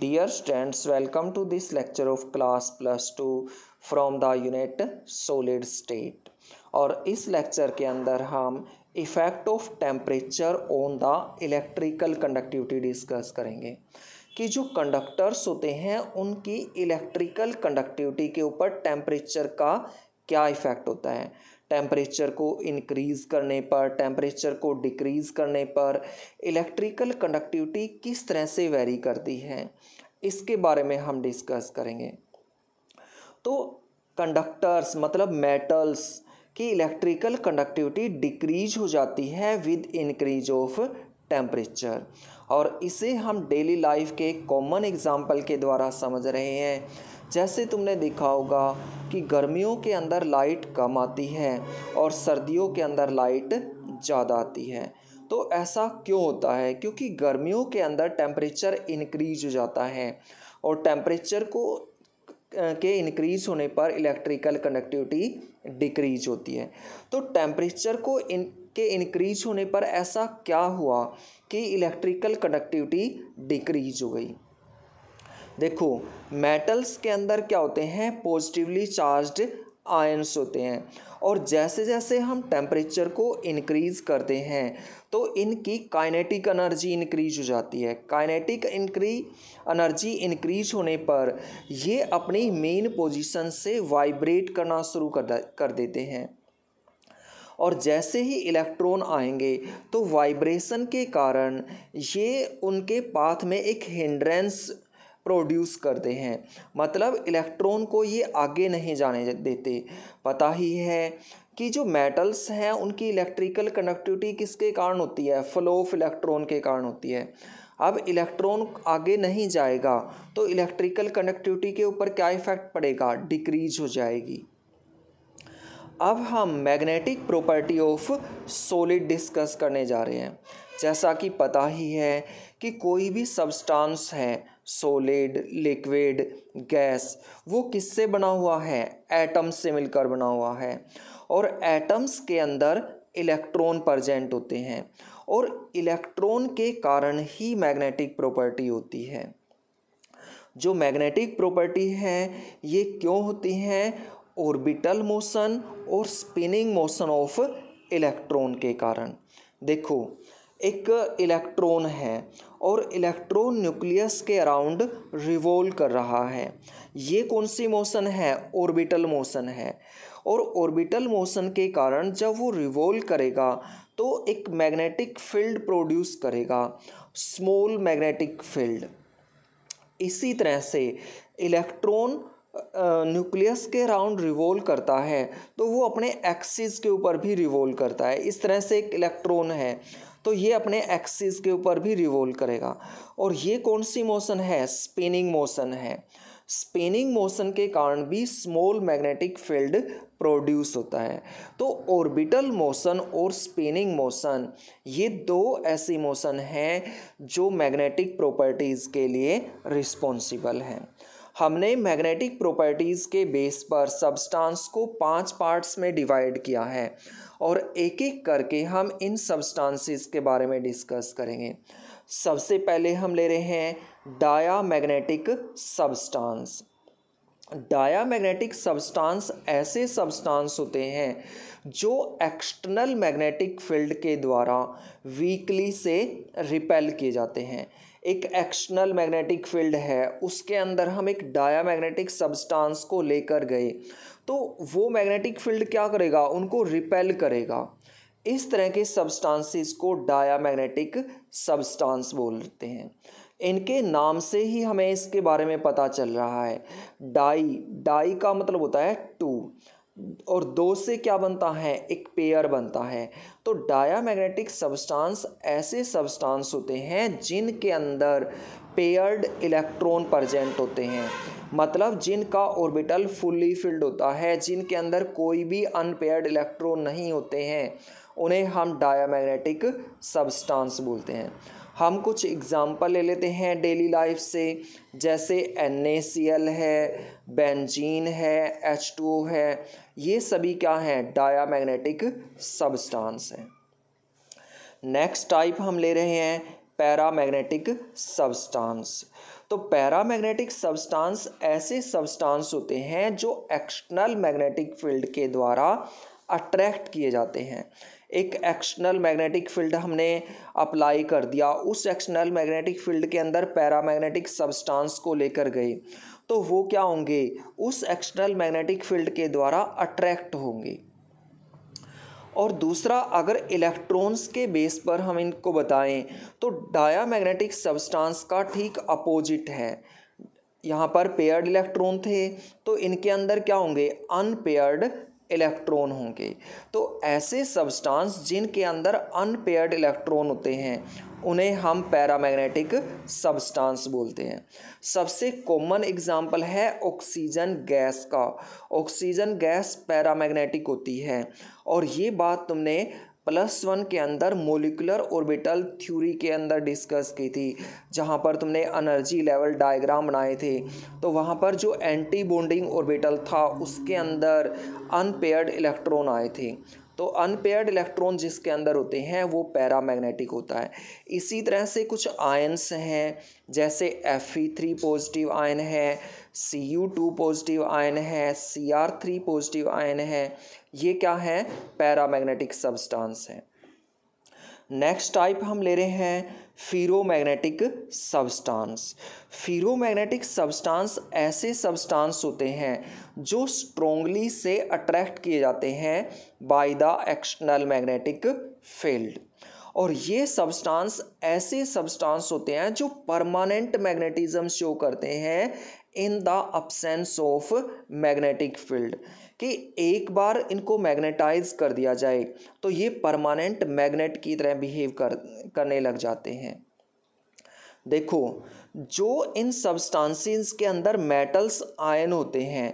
Dear students, welcome to this lecture of class plus two from the unit solid state और इस lecture के अंदर हम effect of temperature on the electrical conductivity discuss करेंगे कि जो कंडक्टर्स होते हैं उनकी इलेक्ट्रिकल कंडक्टिविटी के ऊपर टेम्परेचर का क्या इफ़ेक्ट होता है टेम्परेचर को इनक्रीज़ करने पर टेम्परेचर को डिक्रीज़ करने पर इलेक्ट्रिकल कंडक्टिविटी किस तरह से वेरी करती है इसके बारे में हम डिस्कस करेंगे तो कंडक्टर्स मतलब मेटल्स की इलेक्ट्रिकल कंडक्टिविटी डिक्रीज हो जाती है विद इंक्रीज ऑफ टेम्परेचर और इसे हम डेली लाइफ के कॉमन एग्जाम्पल के द्वारा समझ रहे हैं जैसे तुमने देखा होगा कि गर्मियों के अंदर लाइट कम आती है और सर्दियों के अंदर लाइट ज़्यादा आती है तो ऐसा क्यों होता है क्योंकि गर्मियों के अंदर टेम्परेचर इनक्रीज हो जाता है और टेम्परेचर को के इनक्रीज़ होने पर इलेक्ट्रिकल कंडक्टिविटी डिक्रीज होती है तो टेम्परेचर को इन के इनक्रीज होने पर ऐसा क्या हुआ कि इलेक्ट्रिकल कंडक्टिविटी डिक्रीज हो गई देखो मेटल्स के अंदर क्या होते हैं पॉजिटिवली चार्ज्ड आयंस होते हैं और जैसे जैसे हम टेम्परेचर को इनक्रीज़ करते हैं तो इनकी काइनेटिक एनर्जी इंक्रीज हो जाती है काइनेटिक इनक्री एनर्जी इंक्रीज होने पर ये अपनी मेन पोजीशन से वाइब्रेट करना शुरू कर कर देते हैं और जैसे ही इलेक्ट्रॉन आएंगे तो वाइब्रेशन के कारण ये उनके पाथ में एक हिंड्रेंस प्रोड्यूस करते हैं मतलब इलेक्ट्रॉन को ये आगे नहीं जाने देते पता ही है कि जो मेटल्स हैं उनकी इलेक्ट्रिकल कनेक्टिविटी किसके कारण होती है फ्लो ऑफ इलेक्ट्रॉन के कारण होती है अब इलेक्ट्रॉन आगे नहीं जाएगा तो इलेक्ट्रिकल कनेक्टिविटी के ऊपर क्या इफेक्ट पड़ेगा डिक्रीज हो जाएगी अब हम magnetic property of solid discuss करने जा रहे हैं जैसा कि पता ही है कि कोई भी सब्सटेंस है सोलिड लिक्विड गैस वो किससे बना हुआ है एटम्स से मिलकर बना हुआ है और एटम्स के अंदर इलेक्ट्रॉन प्रजेंट होते हैं और इलेक्ट्रॉन के कारण ही मैग्नेटिक प्रॉपर्टी होती है जो मैग्नेटिक प्रॉपर्टी है ये क्यों होती है ऑर्बिटल मोशन और स्पिनिंग मोशन ऑफ इलेक्ट्रॉन के कारण देखो एक इलेक्ट्रॉन है और इलेक्ट्रॉन न्यूक्लियस के अराउंड रिवॉल्व कर रहा है ये कौन सी मोशन है ऑर्बिटल मोशन है और ऑर्बिटल मोशन के कारण जब वो रिवॉल्व करेगा तो एक मैग्नेटिक फील्ड प्रोड्यूस करेगा स्मॉल मैग्नेटिक फील्ड इसी तरह से इलेक्ट्रॉन न्यूक्लियस के राउंड रिवोल्व करता है तो वो अपने एक्सिस के ऊपर भी रिवोल्व करता है इस तरह से एक इलेक्ट्रॉन है तो ये अपने एक्सिस के ऊपर भी रिवोल्व करेगा और ये कौन सी मोशन है स्पिनिंग मोशन है स्पिनिंग मोशन के कारण भी स्मॉल मैग्नेटिक फील्ड प्रोड्यूस होता है तो ऑर्बिटल मोशन और स्पिनिंग मोशन ये दो ऐसी मोशन हैं जो मैग्नेटिक प्रॉपर्टीज़ के लिए रिस्पॉन्सिबल हैं हमने मैग्नेटिक प्रॉपर्टीज़ के बेस पर सब्सटेंस को पांच पार्ट्स में डिवाइड किया है और एक एक करके हम इन सब्सटेंसेस के बारे में डिस्कस करेंगे सबसे पहले हम ले रहे हैं diamagnetic substance diamagnetic substance ऐसे सब्सटांस होते हैं जो एक्सटर्नल मैग्नेटिक फील्ड के द्वारा वीकली से रिपेल किए जाते हैं एक एक्सटर्नल मैग्नेटिक फील्ड है उसके अंदर हम एक डाया मैग्नेटिक सब्सटांस को लेकर गए तो वो मैग्नेटिक फील्ड क्या करेगा उनको रिपेल करेगा इस तरह के सब्सटेंसेस को डाया मैग्नेटिक सब्सटेंस बोलते हैं इनके नाम से ही हमें इसके बारे में पता चल रहा है डाई डाई का मतलब होता है टू और दो से क्या बनता है एक पेयर बनता है तो मैग्नेटिक सब्सटेंस ऐसे सब्सटेंस होते हैं जिनके अंदर पेयर्ड इलेक्ट्रॉन प्रजेंट होते हैं मतलब जिनका ऑर्बिटल फुल्ली फिल्ड होता है जिनके अंदर कोई भी अनपेयर्ड इलेक्ट्रॉन नहीं होते हैं उन्हें हम डायामैग्नेटिक सब्सटेंस बोलते हैं हम कुछ एग्ज़ाम्पल ले लेते हैं डेली लाइफ से जैसे एन है बेंजीन है एच है ये सभी क्या हैं मैग्नेटिक सबस्टांस हैं नेक्स्ट टाइप हम ले रहे हैं पैरामैग्नेटिक सबस्टांस तो पैरामैग्नेटिक सबस्टांस ऐसे सबस्टांस होते हैं जो एक्सटर्नल मैग्नेटिक फील्ड के द्वारा अट्रैक्ट किए जाते हैं एक एक्सटर्नल मैग्नेटिक फील्ड हमने अप्लाई कर दिया उस एक्सटर्नल मैग्नेटिक फील्ड के अंदर पैरामैग्नेटिक सब्सटेंस को लेकर गए तो वो क्या होंगे उस एक्सटर्नल मैग्नेटिक फील्ड के द्वारा अट्रैक्ट होंगे और दूसरा अगर इलेक्ट्रॉन्स के बेस पर हम इनको बताएं तो डाया मैग्नेटिक सब्सटेंस का ठीक अपोजिट है यहाँ पर पेयर्ड इलेक्ट्रॉन थे तो इनके अंदर क्या होंगे अनपेयर्ड इलेक्ट्रॉन होंगे तो ऐसे सब्सटेंस जिनके अंदर अनपेयर्ड इलेक्ट्रॉन होते हैं उन्हें हम पैरामैग्नेटिक सब्सटेंस बोलते हैं सबसे कॉमन एग्जांपल है ऑक्सीजन गैस का ऑक्सीजन गैस पैरामैग्नेटिक होती है और ये बात तुमने प्लस वन के अंदर मोलिकुलर ऑर्बिटल थ्योरी के अंदर डिस्कस की थी जहाँ पर तुमने एनर्जी लेवल डायग्राम बनाए थे तो वहाँ पर जो एंटी बॉन्डिंग ऑर्बिटल था उसके अंदर अनपेयर्ड इलेक्ट्रॉन आए थे तो अनपेयर्ड इलेक्ट्रॉन जिसके अंदर होते हैं वो पैरामैग्नेटिक होता है इसी तरह से कुछ आयन्स हैं जैसे F E three positive ion है C U two positive ion है C R three positive ion है ये क्या है पैरामैग्नेटिक सब्सटेंस है नेक्स्ट टाइप हम ले रहे हैं फेरोमैग्नेटिक सब्सटेंस फिरोमैग्नेटिक सब्सटेंस ऐसे सब्सटेंस होते हैं जो स्ट्रोंगली से अट्रैक्ट किए जाते हैं by the external magnetic field और ये सब्सटेंस ऐसे सब्सटेंस होते हैं जो परमानेंट मैग्नेटिज्म शो करते हैं in the absence of magnetic field कि एक बार इनको मैग्नेटाइज कर दिया जाए तो ये परमानेंट मैग्नेट की तरह बिहेव कर करने लग जाते हैं देखो जो इन सब्सटेंसेस के अंदर मेटल्स आयन होते हैं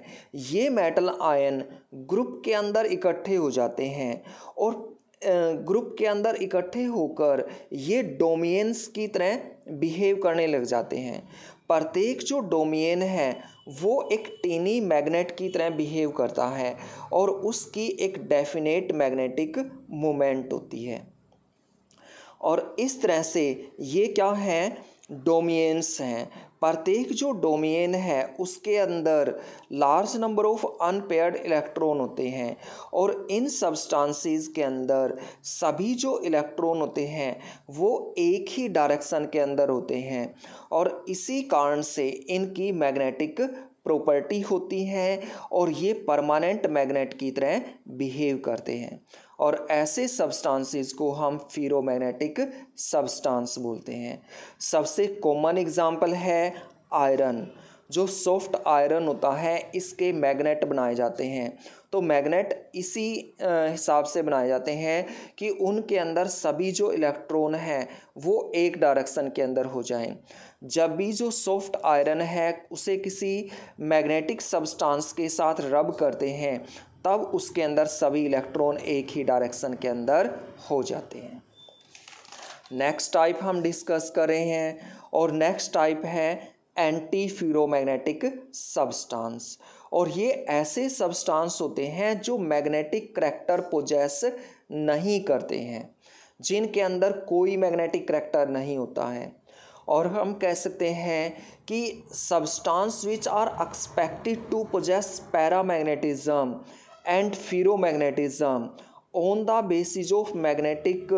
ये मेटल आयन ग्रुप के अंदर इकट्ठे हो जाते हैं और ग्रुप के अंदर इकट्ठे होकर ये डोमियंस की तरह बिहेव करने लग जाते हैं प्रत्येक जो डोमियन है वो एक टीनी मैग्नेट की तरह बिहेव करता है और उसकी एक डेफिनेट मैग्नेटिक मोमेंट होती है और इस तरह से ये क्या है डोमियंस हैं प्रत्येक जो डोमेन है उसके अंदर large number of unpaired electron होते हैं और इन सब्सटेंसेस के अंदर सभी जो इलेक्ट्रॉन होते हैं वो एक ही डायरेक्शन के अंदर होते हैं और इसी कारण से इनकी मैग्नेटिक प्रॉपर्टी होती है और ये परमानेंट मैग्नेट की तरह बिहेव करते हैं और ऐसे सब्सटेंसेस को हम फेरोमैग्नेटिक सब्सटेंस बोलते हैं सबसे कॉमन एग्जांपल है आयरन जो सॉफ्ट आयरन होता है इसके मैग्नेट बनाए जाते हैं तो मैग्नेट इसी हिसाब से बनाए जाते हैं कि उनके अंदर सभी जो इलेक्ट्रॉन हैं वो एक डायरेक्शन के अंदर हो जाएं जब भी जो सॉफ्ट आयरन है उसे किसी मैग्नेटिक सब्सटेंस के साथ रब करते हैं तब उसके अंदर सभी इलेक्ट्रॉन एक ही डायरेक्शन के अंदर हो जाते हैं नेक्स्ट टाइप हम डिस्कस कर रहे हैं और नेक्स्ट टाइप है एंटी फ्यूरोमैग्नेटिक सब्सटेंस और ये ऐसे सब्सटेंस होते हैं जो मैग्नेटिक करैक्टर पोजेस नहीं करते हैं जिनके अंदर कोई मैग्नेटिक करैक्टर नहीं होता है और हम कह सकते हैं कि substance which are expected to possess paramagnetism and ferromagnetism on the basis of magnetic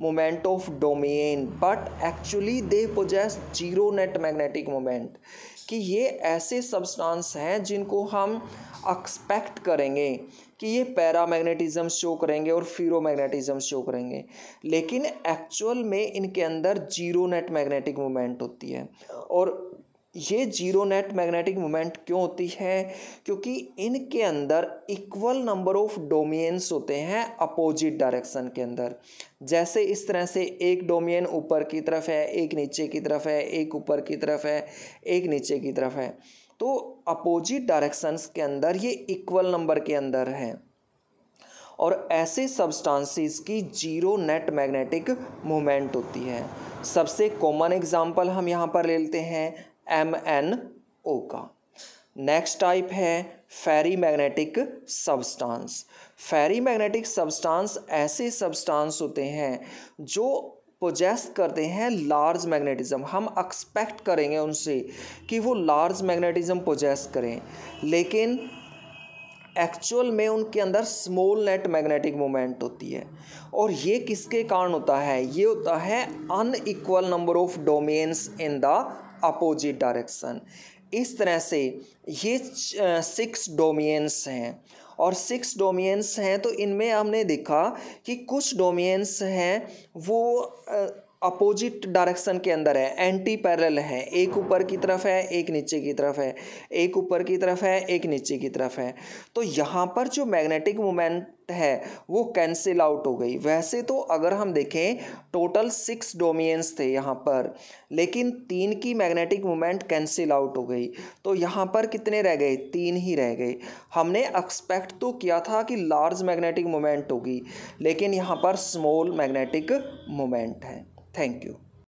moment of domain but actually they possess zero net magnetic moment कि ये ऐसे सब्सटेंस हैं जिनको हम एक्सपेक्ट करेंगे कि ये पैरा मैग्नेटिज्म शो करेंगे और मैग्नेटिज्म शो करेंगे लेकिन एक्चुअल में इनके अंदर जीरो नेट मैग्नेटिक मोमेंट होती है और ये जीरो नेट मैग्नेटिक मोमेंट क्यों होती है क्योंकि इनके अंदर इक्वल नंबर ऑफ डोमेन्स होते हैं अपोजिट डायरेक्शन के अंदर जैसे इस तरह से एक डोमेन ऊपर की तरफ है एक नीचे की तरफ है एक ऊपर की तरफ है एक नीचे की तरफ है तो अपोजिट डायरेक्शंस के अंदर ये इक्वल नंबर के अंदर है और ऐसे सब्सटांसिस की जीरो नेट मैग्नेटिक मोमेंट होती है सबसे कॉमन एग्जांपल हम यहाँ पर ले लेते हैं एम एन ओ का नेक्स्ट टाइप है ferrimagnetic substance ferrimagnetic substance ऐसे सब्सटेंस होते हैं जो पोजेस्ट करते हैं लार्ज मैग्नेटिज़्म हम एक्सपेक्ट करेंगे उनसे कि वो लार्ज मैग्नेटिज़्म पोजेस्ट करें लेकिन एक्चुअल में उनके अंदर स्मॉल नेट मैग्नेटिक मोमेंट होती है और ये किसके कारण होता है ये होता है unequal number of domains in the opposite direction इस तरह से ये सिक्स डोमियंस हैं और सिक्स डोमियंस हैं तो इनमें हमने देखा कि कुछ डोमियंस हैं वो अपोजिट डायरेक्शन के अंदर है एंटी पैरेलल है एक ऊपर की तरफ है एक नीचे की तरफ है एक ऊपर की तरफ है एक नीचे की तरफ है तो यहाँ पर जो मैग्नेटिक मोमेंट है वो कैंसिल आउट हो गई वैसे तो अगर हम देखें टोटल सिक्स डोमियंस थे यहाँ पर लेकिन तीन की मैग्नेटिक मोमेंट कैंसिल आउट हो गई तो यहाँ पर कितने रह गए तीन ही रह गए हमने एक्सपेक्ट तो किया था कि लार्ज मैग्नेटिक मोमेंट होगी लेकिन यहाँ पर स्मॉल मैग्नेटिक मोमेंट है Thank you.